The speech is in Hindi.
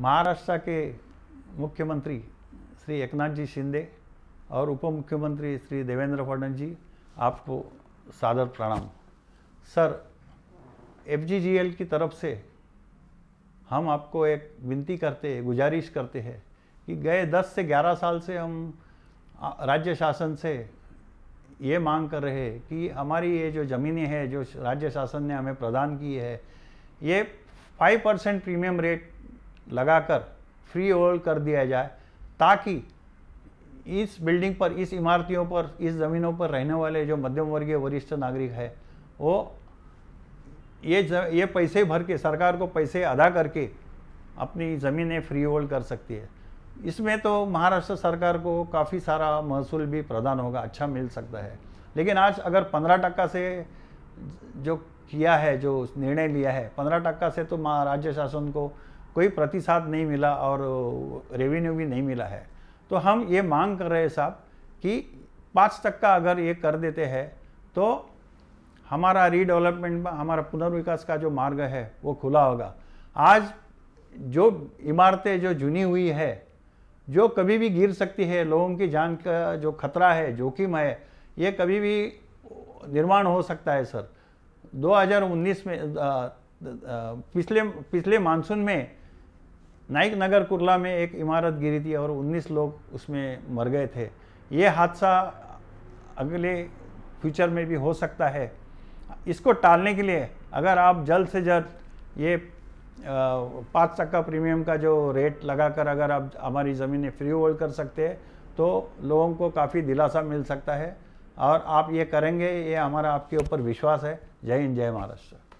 महाराष्ट्र के मुख्यमंत्री श्री एकनाथ जी शिंदे और उप मुख्यमंत्री श्री देवेंद्र फडणवीस जी आपको सादर प्रणाम सर एफ की तरफ से हम आपको एक विनती करते हैं गुजारिश करते हैं कि गए 10 से 11 साल से हम राज्य शासन से ये मांग कर रहे हैं कि हमारी ये जो ज़मीनें हैं जो राज्य शासन ने हमें प्रदान की है ये 5 परसेंट प्रीमियम रेट लगाकर फ्री होल्ड कर दिया जाए ताकि इस बिल्डिंग पर इस इमारतियों पर इस ज़मीनों पर रहने वाले जो मध्यम वर्गीय वरिष्ठ नागरिक है वो ये ज, ये पैसे भर के सरकार को पैसे अदा करके अपनी ज़मीनें फ्री होल्ड कर सकती है इसमें तो महाराष्ट्र सरकार को काफ़ी सारा महसूल भी प्रदान होगा अच्छा मिल सकता है लेकिन आज अगर पंद्रह टक्का से जो किया है जो निर्णय लिया है पंद्रह टक्का से तो राज्य शासन को कोई प्रतिसाद नहीं मिला और रेवेन्यू भी नहीं मिला है तो हम ये मांग कर रहे हैं साहब कि पाँच तक का अगर ये कर देते हैं तो हमारा रीडेवलपमेंट हमारा पुनर्विकास का जो मार्ग है वो खुला होगा आज जो इमारतें जो जुनी हुई है जो कभी भी गिर सकती है लोगों की जान का जो खतरा है जोखिम है ये कभी भी निर्माण हो सकता है सर 2019 में आ, आ, पिछले पिछले मानसून में नाइक नगर कुरला में एक इमारत गिरी थी और 19 लोग उसमें मर गए थे ये हादसा अगले फ्यूचर में भी हो सकता है इसको टालने के लिए अगर आप जल्द से जल्द ये पाँच चक्का प्रीमियम का जो रेट लगाकर अगर आप हमारी ज़मीनें फ्री होल्ड कर सकते हैं तो लोगों को काफ़ी दिलासा मिल सकता है और आप ये करेंगे ये हमारा आपके ऊपर विश्वास है जय हिंद जय महाराष्ट्र